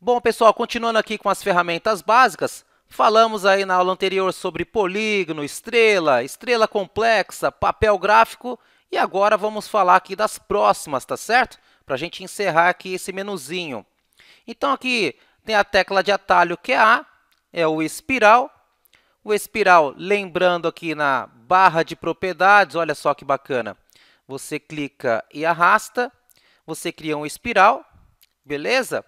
Bom, pessoal, continuando aqui com as ferramentas básicas, falamos aí na aula anterior sobre polígono, estrela, estrela complexa, papel gráfico e agora vamos falar aqui das próximas, tá certo? Para a gente encerrar aqui esse menuzinho. Então, aqui tem a tecla de atalho que é A, é o espiral. O espiral, lembrando aqui na barra de propriedades, olha só que bacana. Você clica e arrasta, você cria um espiral, beleza?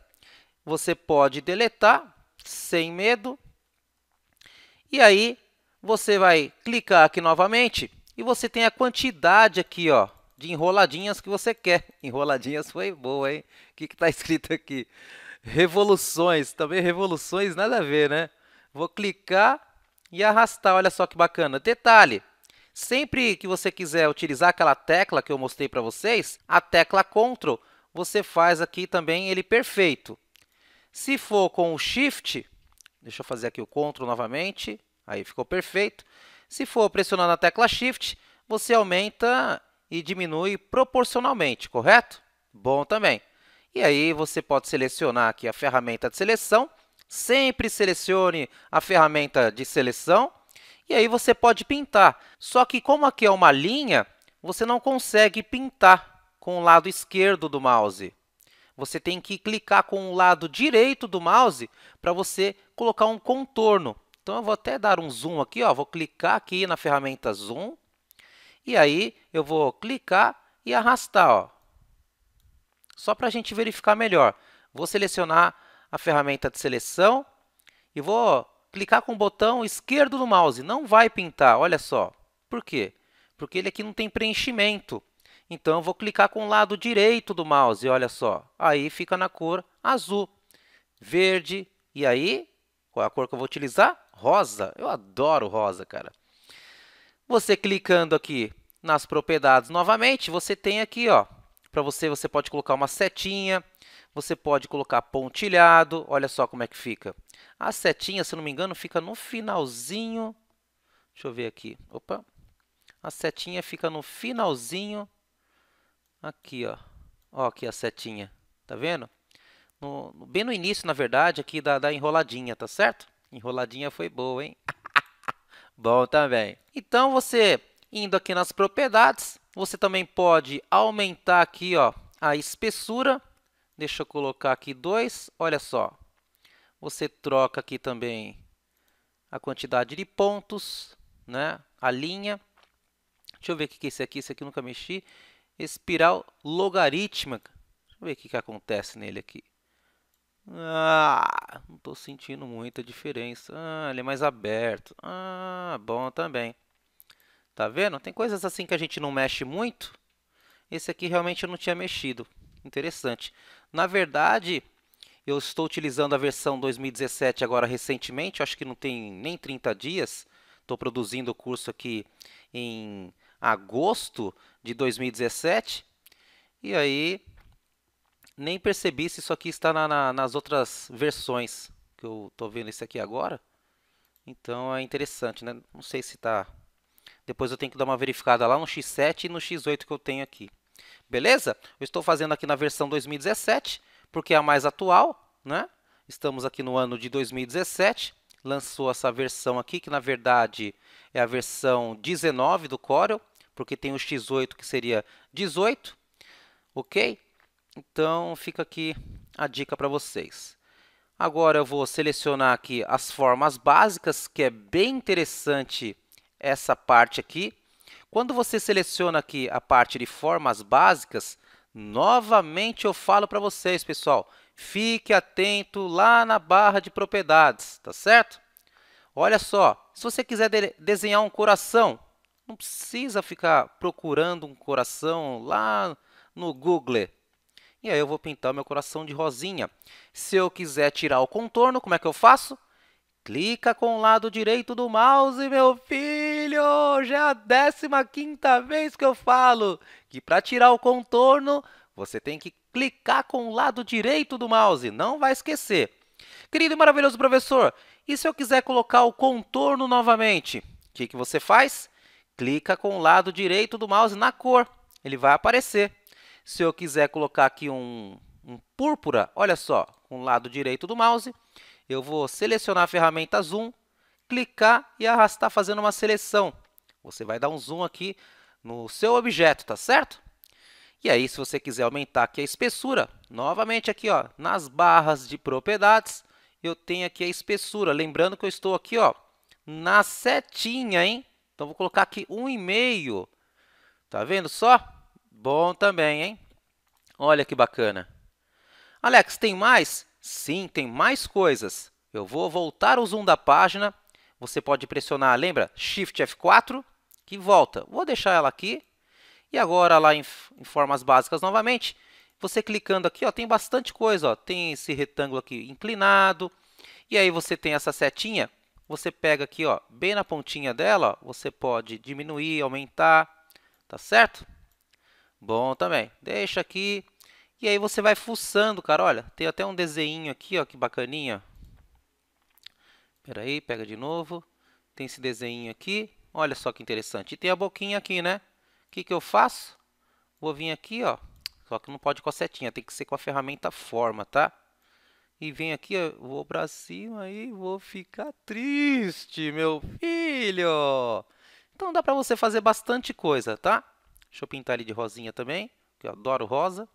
você pode deletar sem medo. E aí você vai clicar aqui novamente e você tem a quantidade aqui, ó, de enroladinhas que você quer. Enroladinhas foi boa, hein? O que está escrito aqui? Revoluções, também revoluções, nada a ver, né? Vou clicar e arrastar, olha só que bacana. Detalhe, sempre que você quiser utilizar aquela tecla que eu mostrei para vocês, a tecla CTRL, você faz aqui também ele perfeito. Se for com o Shift, deixa eu fazer aqui o Ctrl novamente, aí ficou perfeito. Se for pressionando a tecla Shift, você aumenta e diminui proporcionalmente, correto? Bom também. E aí você pode selecionar aqui a ferramenta de seleção, sempre selecione a ferramenta de seleção, e aí você pode pintar. Só que como aqui é uma linha, você não consegue pintar com o lado esquerdo do mouse. Você tem que clicar com o lado direito do mouse para você colocar um contorno. Então eu vou até dar um zoom aqui, ó, vou clicar aqui na ferramenta zoom e aí eu vou clicar e arrastar, ó. Só para a gente verificar melhor. Vou selecionar a ferramenta de seleção e vou clicar com o botão esquerdo do mouse. Não vai pintar, olha só. Por quê? Porque ele aqui não tem preenchimento. Então, eu vou clicar com o lado direito do mouse, olha só. Aí fica na cor azul, verde, e aí, qual é a cor que eu vou utilizar? Rosa. Eu adoro rosa, cara. Você clicando aqui nas propriedades novamente, você tem aqui, ó, para você, você pode colocar uma setinha, você pode colocar pontilhado, olha só como é que fica. A setinha, se não me engano, fica no finalzinho, deixa eu ver aqui, opa, a setinha fica no finalzinho Aqui, ó. Ó, aqui a setinha. Tá vendo? No, bem no início, na verdade, aqui da, da enroladinha, tá certo? Enroladinha foi boa, hein? Bom também. Então, você indo aqui nas propriedades, você também pode aumentar aqui ó, a espessura. Deixa eu colocar aqui 2. Olha só. Você troca aqui também a quantidade de pontos, né? a linha. Deixa eu ver o que é esse aqui. Esse aqui eu nunca mexi espiral logarítmica. Deixa eu ver o que, que acontece nele aqui. Ah, não estou sentindo muita diferença. Ah, ele é mais aberto. Ah, bom também. Tá vendo? Tem coisas assim que a gente não mexe muito. Esse aqui realmente eu não tinha mexido. Interessante. Na verdade, eu estou utilizando a versão 2017 agora recentemente. Acho que não tem nem 30 dias. Estou produzindo o curso aqui em agosto de 2017. E aí nem percebi se isso aqui está na, na, nas outras versões que eu estou vendo isso aqui agora. Então é interessante, né? Não sei se está. Depois eu tenho que dar uma verificada lá no X7 e no X8 que eu tenho aqui. Beleza? Eu estou fazendo aqui na versão 2017, porque é a mais atual, né? Estamos aqui no ano de 2017. Lançou essa versão aqui, que na verdade é a versão 19 do Corel porque tem o x8 que seria 18, ok? Então, fica aqui a dica para vocês. Agora, eu vou selecionar aqui as formas básicas, que é bem interessante essa parte aqui. Quando você seleciona aqui a parte de formas básicas, novamente eu falo para vocês, pessoal, fique atento lá na barra de propriedades, tá certo? Olha só, se você quiser de desenhar um coração, não precisa ficar procurando um coração lá no Google. E aí eu vou pintar meu coração de rosinha. Se eu quiser tirar o contorno, como é que eu faço? Clica com o lado direito do mouse, meu filho! Já é a décima quinta vez que eu falo que para tirar o contorno, você tem que clicar com o lado direito do mouse, não vai esquecer. Querido e maravilhoso professor, e se eu quiser colocar o contorno novamente? O que, que você faz? clica com o lado direito do mouse na cor. Ele vai aparecer. Se eu quiser colocar aqui um, um púrpura, olha só, com o lado direito do mouse, eu vou selecionar a ferramenta Zoom, clicar e arrastar fazendo uma seleção. Você vai dar um zoom aqui no seu objeto, tá certo? E aí, se você quiser aumentar aqui a espessura, novamente aqui ó, nas barras de propriedades, eu tenho aqui a espessura. Lembrando que eu estou aqui ó, na setinha, hein? Então, vou colocar aqui 1,5. Tá vendo só? Bom também, hein? Olha que bacana. Alex, tem mais? Sim, tem mais coisas. Eu vou voltar o zoom da página. Você pode pressionar, lembra? Shift F4, que volta. Vou deixar ela aqui. E agora, lá em, em formas básicas novamente, você clicando aqui, ó, tem bastante coisa. Ó. Tem esse retângulo aqui inclinado. E aí você tem essa setinha você pega aqui, ó, bem na pontinha dela, ó, você pode diminuir, aumentar, tá certo? Bom também. Deixa aqui. E aí você vai fuçando, cara, olha, tem até um desenho aqui, ó, que bacaninha. Pera aí, pega de novo. Tem esse desenho aqui. Olha só que interessante. E tem a boquinha aqui, né? O que, que eu faço? Vou vir aqui, ó. Só que não pode com a setinha, tem que ser com a ferramenta forma, tá? e vem aqui, vou para cima e vou ficar triste, meu filho. Então dá para você fazer bastante coisa, tá? Deixa eu pintar ele de rosinha também, que eu adoro rosa.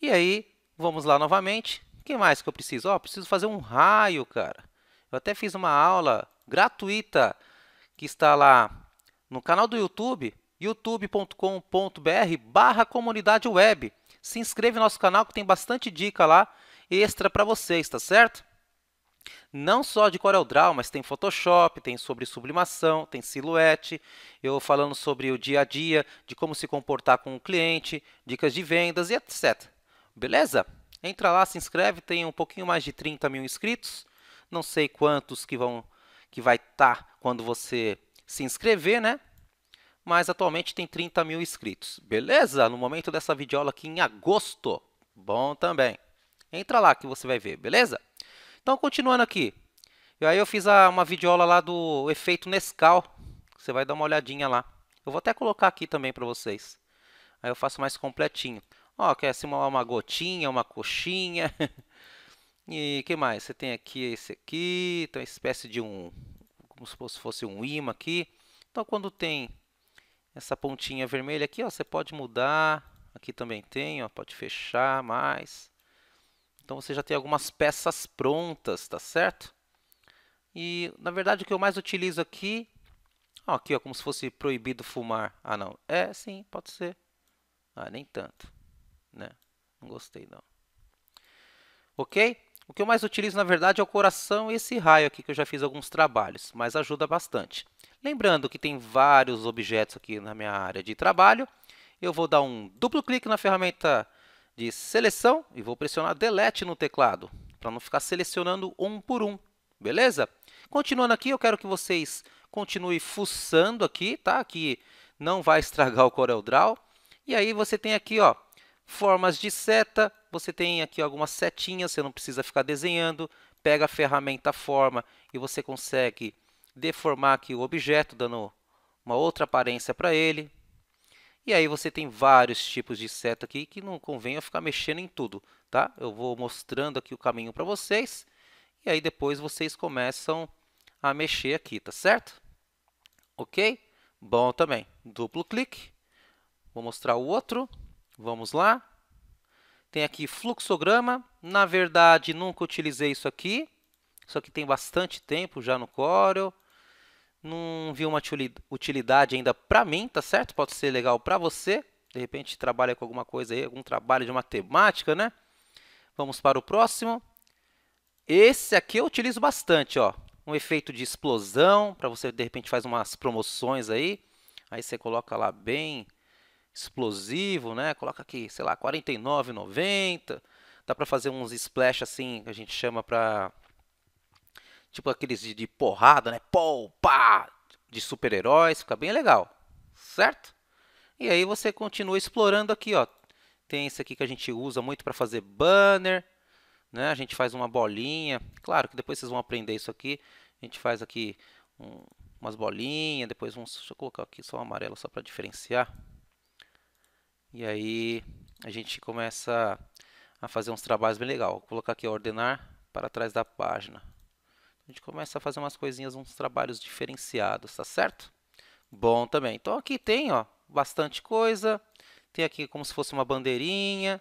E aí, vamos lá novamente. O que mais que eu preciso? Ó, oh, preciso fazer um raio, cara. Eu até fiz uma aula gratuita que está lá no canal do YouTube, youtube.com.br barra comunidade web. Se inscreve no nosso canal que tem bastante dica lá extra para vocês, tá certo? Não só de CorelDRAW, mas tem Photoshop, tem sobre sublimação, tem silhuete, eu falando sobre o dia a dia, de como se comportar com o cliente, dicas de vendas e etc. Beleza? Entra lá, se inscreve, tem um pouquinho mais de 30 mil inscritos. Não sei quantos que vão que vai estar tá quando você se inscrever, né? Mas atualmente tem 30 mil inscritos. Beleza? No momento dessa videoaula aqui em agosto. Bom também. Entra lá que você vai ver, beleza? Então, continuando aqui. E aí eu fiz a, uma videoaula lá do efeito Nescau. Você vai dar uma olhadinha lá. Eu vou até colocar aqui também para vocês. Aí eu faço mais completinho. Ó, quer assim uma gotinha, uma coxinha. e que mais? Você tem aqui esse aqui. Então, espécie de um... Como se fosse um imã aqui. Então, quando tem essa pontinha vermelha aqui, ó, você pode mudar. Aqui também tem, ó, pode fechar mais. Então você já tem algumas peças prontas, tá certo? E na verdade o que eu mais utilizo aqui, ó, aqui ó, como se fosse proibido fumar. Ah não, é sim, pode ser. Ah, nem tanto, né? Não gostei não. Ok? O que eu mais utilizo na verdade é o coração e esse raio aqui que eu já fiz alguns trabalhos, mas ajuda bastante. Lembrando que tem vários objetos aqui na minha área de trabalho. Eu vou dar um duplo clique na ferramenta de seleção e vou pressionar delete no teclado, para não ficar selecionando um por um, beleza? Continuando aqui, eu quero que vocês continuem fuçando aqui, tá? Que não vai estragar o CorelDRAW. E aí você tem aqui, ó, formas de seta, você tem aqui algumas setinhas, você não precisa ficar desenhando, pega a ferramenta forma e você consegue deformar aqui o objeto, dando uma outra aparência para ele, e aí você tem vários tipos de seta aqui que não convém eu ficar mexendo em tudo, tá? Eu vou mostrando aqui o caminho para vocês e aí depois vocês começam a mexer aqui, tá certo? Ok? Bom também. Duplo clique. Vou mostrar o outro. Vamos lá. Tem aqui fluxograma. Na verdade, nunca utilizei isso aqui. Isso aqui tem bastante tempo já no Corel não vi uma utilidade ainda para mim, tá certo? Pode ser legal para você. De repente trabalha com alguma coisa aí, algum trabalho de matemática, né? Vamos para o próximo. Esse aqui eu utilizo bastante, ó. Um efeito de explosão, para você de repente faz umas promoções aí. Aí você coloca lá bem explosivo, né? Coloca aqui, sei lá, 49,90. Dá para fazer uns splash assim, que a gente chama para tipo aqueles de, de porrada, né? Pô, pá, de super-heróis, fica bem legal, certo? E aí você continua explorando aqui, ó. Tem esse aqui que a gente usa muito para fazer banner, né? A gente faz uma bolinha. Claro que depois vocês vão aprender isso aqui. A gente faz aqui um, umas bolinhas, depois vamos, deixa eu colocar aqui só um amarelo só para diferenciar. E aí a gente começa a fazer uns trabalhos bem legal. Vou colocar aqui ordenar para trás da página a gente começa a fazer umas coisinhas, uns trabalhos diferenciados, tá certo? Bom também. Então aqui tem, ó, bastante coisa. Tem aqui como se fosse uma bandeirinha.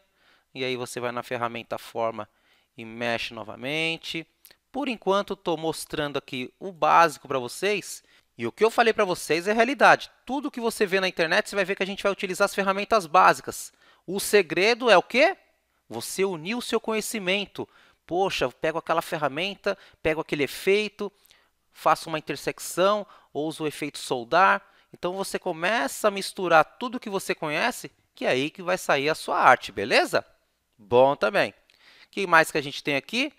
E aí você vai na ferramenta forma e mexe novamente. Por enquanto, estou mostrando aqui o básico para vocês. E o que eu falei para vocês é realidade. Tudo que você vê na internet, você vai ver que a gente vai utilizar as ferramentas básicas. O segredo é o quê? Você unir o seu conhecimento Poxa, pego aquela ferramenta, pego aquele efeito, faço uma intersecção, ou uso o efeito soldar. Então você começa a misturar tudo que você conhece, que é aí que vai sair a sua arte, beleza? Bom também. O que mais que a gente tem aqui?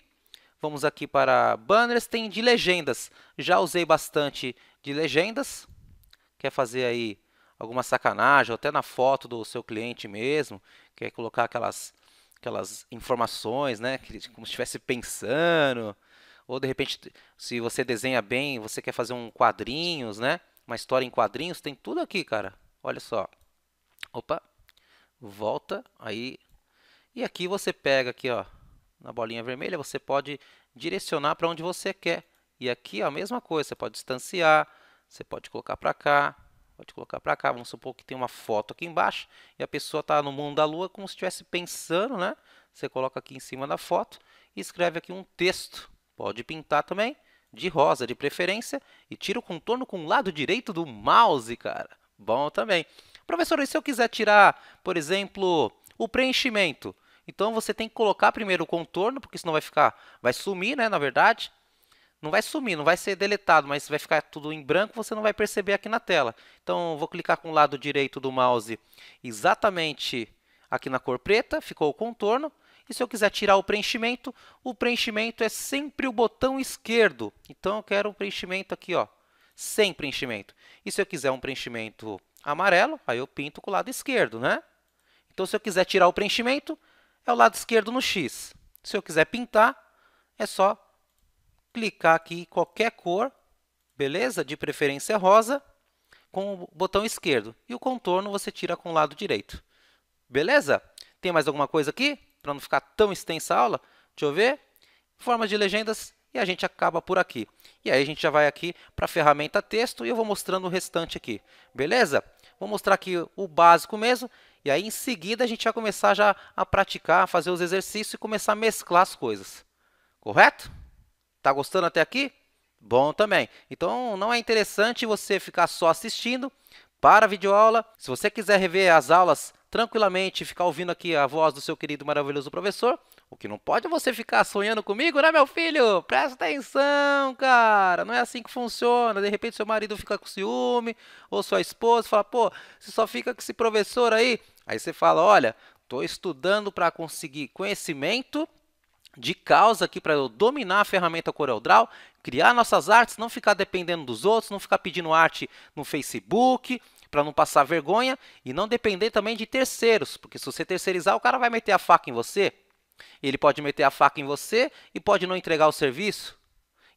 Vamos aqui para banners, tem de legendas. Já usei bastante de legendas. Quer fazer aí alguma sacanagem, ou até na foto do seu cliente mesmo, quer colocar aquelas aquelas informações, né? Como se estivesse pensando. Ou de repente, se você desenha bem, você quer fazer um quadrinhos, né? Uma história em quadrinhos, tem tudo aqui, cara. Olha só. Opa. Volta aí. E aqui você pega aqui, ó, na bolinha vermelha, você pode direcionar para onde você quer. E aqui a mesma coisa, você pode distanciar, você pode colocar para cá, Pode colocar para cá. Vamos supor que tem uma foto aqui embaixo e a pessoa está no mundo da lua como se estivesse pensando, né? Você coloca aqui em cima da foto e escreve aqui um texto. Pode pintar também, de rosa de preferência, e tira o contorno com o lado direito do mouse, cara. Bom também. Professor, e se eu quiser tirar, por exemplo, o preenchimento? Então você tem que colocar primeiro o contorno, porque senão vai ficar, vai sumir, né, na verdade não vai sumir, não vai ser deletado, mas vai ficar tudo em branco, você não vai perceber aqui na tela. Então, vou clicar com o lado direito do mouse exatamente aqui na cor preta, ficou o contorno. E se eu quiser tirar o preenchimento, o preenchimento é sempre o botão esquerdo. Então, eu quero um preenchimento aqui, ó, sem preenchimento. E se eu quiser um preenchimento amarelo, aí eu pinto com o lado esquerdo, né? Então, se eu quiser tirar o preenchimento, é o lado esquerdo no X. Se eu quiser pintar, é só clicar aqui em qualquer cor, beleza? De preferência rosa, com o botão esquerdo. E o contorno você tira com o lado direito. Beleza? Tem mais alguma coisa aqui? Para não ficar tão extensa a aula? Deixa eu ver. Formas de legendas e a gente acaba por aqui. E aí a gente já vai aqui para a ferramenta texto e eu vou mostrando o restante aqui. Beleza? Vou mostrar aqui o básico mesmo. E aí em seguida a gente vai começar já a praticar, a fazer os exercícios e começar a mesclar as coisas. Correto? Tá gostando até aqui? Bom também. Então, não é interessante você ficar só assistindo para a videoaula. Se você quiser rever as aulas tranquilamente e ficar ouvindo aqui a voz do seu querido maravilhoso professor, o que não pode é você ficar sonhando comigo, né, meu filho? Presta atenção, cara. Não é assim que funciona. De repente, seu marido fica com ciúme, ou sua esposa fala, pô, você só fica com esse professor aí. Aí você fala, olha, estou estudando para conseguir conhecimento de causa aqui para eu dominar a ferramenta CorelDRAW, criar nossas artes, não ficar dependendo dos outros, não ficar pedindo arte no Facebook, para não passar vergonha e não depender também de terceiros, porque se você terceirizar, o cara vai meter a faca em você. Ele pode meter a faca em você e pode não entregar o serviço.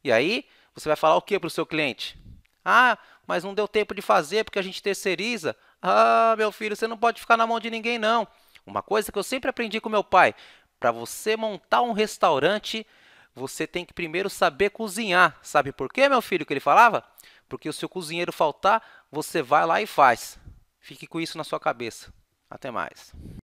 E aí, você vai falar o que para o seu cliente? Ah, mas não deu tempo de fazer porque a gente terceiriza. Ah, meu filho, você não pode ficar na mão de ninguém não. Uma coisa que eu sempre aprendi com meu pai: para você montar um restaurante, você tem que primeiro saber cozinhar. Sabe por quê, meu filho, que ele falava? Porque se o cozinheiro faltar, você vai lá e faz. Fique com isso na sua cabeça. Até mais.